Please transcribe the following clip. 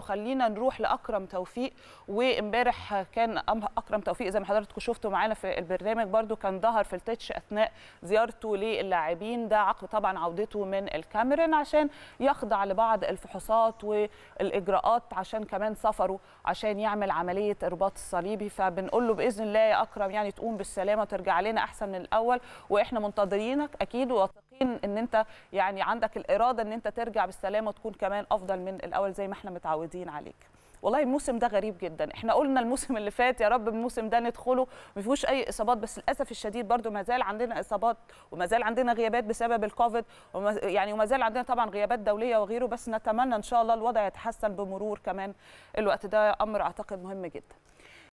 خلينا نروح لاكرم توفيق وامبارح كان اكرم توفيق زي ما حضراتكم شفتوا معانا في البرنامج برده كان ظهر في التتش اثناء زيارته للاعبين ده عقب طبعا عودته من الكاميرون عشان يخضع لبعض الفحوصات والاجراءات عشان كمان سفره عشان يعمل عمليه الرباط الصليبي فبنقول له باذن الله يا اكرم يعني تقوم بالسلامه وترجع لنا احسن من الاول واحنا منتظرينك اكيد وثق متفقين ان انت يعني عندك الاراده ان انت ترجع بالسلامه وتكون كمان افضل من الاول زي ما احنا متعودين عليك والله الموسم ده غريب جدا احنا قلنا الموسم اللي فات يا رب الموسم ده ندخله ما فيهوش اي اصابات بس للاسف الشديد برده ما زال عندنا اصابات وما زال عندنا غيابات بسبب الكوفيد وما يعني وما زال عندنا طبعا غيابات دوليه وغيره بس نتمنى ان شاء الله الوضع يتحسن بمرور كمان الوقت ده امر اعتقد مهم جدا